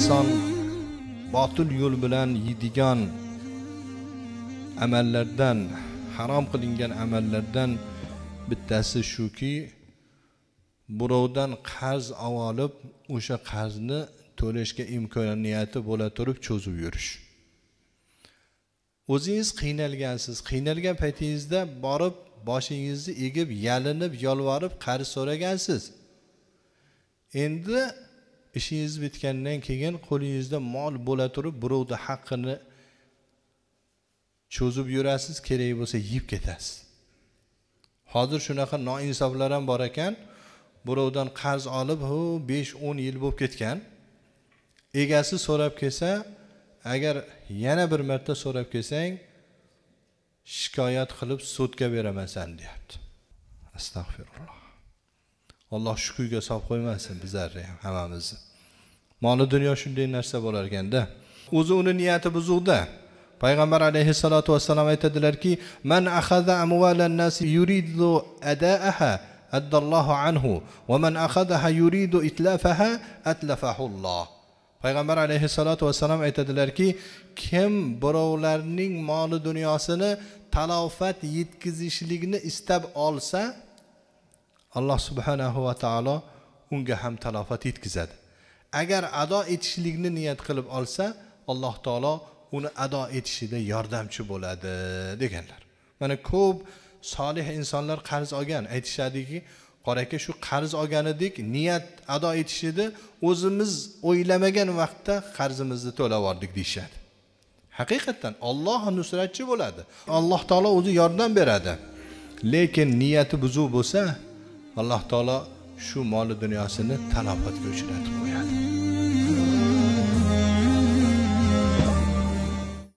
inson botil yo'l bilan yeydigan amallardan harom qilingan amallardan bittasi shuki birovdan qarz olib o'sha qarzni to'lashga imkoniyati bo'la turib cho'zib yurish o'zingiz qiynalgansiz qiynalgan paytingizda borib boshingizni egib yalinib yolvorib qarz so'ragansiz endi ishingiz bitgandan keyin qo'lingizda mol bo'la turib birovni haqqini cho'zib yurasiz kerak bo'lsa yeb ketasiz hozir shunaqa noinsoflar ham bor ekan birovdan qarz olib hu besh o'n yil bo'lib ketgan egasi so'rab kelsa agar yana bir marta so'rab kelsang shikoyat qilib sudga beraman san deyapti astag'firulloh alloh shu kuyga solib qo'ymasin bizlarni ham hammamizni moli dunyo shunday narsa bo'lar ekanda o'zi uni niyati buzuqda payg'ambar alayhissalotu vassalom aytadilarki man akhadha adaaha anhu va man yuridu itlafaha atlafahulloh payg'ambar alayhissalotu vassalom aytadilarki kim birovlarning moli dunyosini talofat yetkazishlikni istab olsa alloh subhanahu va taolo unga ham talofat yetkazadi agar ado etishlikni niyat qilib olsa alloh taolo uni ado etishida yordamchi bo'ladi deganlar mana ko'p solih insonlar qarz olgan aytishadiki qora aka shu qarz olgan edik niyat ado etish edi o'zimiz o'ylamagan vaqtda qarzimizni to'lab yubordik deyishadi haqiqatdan olloh nusratchi bo'ladi alloh taolo o'zi yordam beradi lekin niyati buzuq bo'lsa alloh taolo shu moli dunyosini talafotga uchratib qo'yadi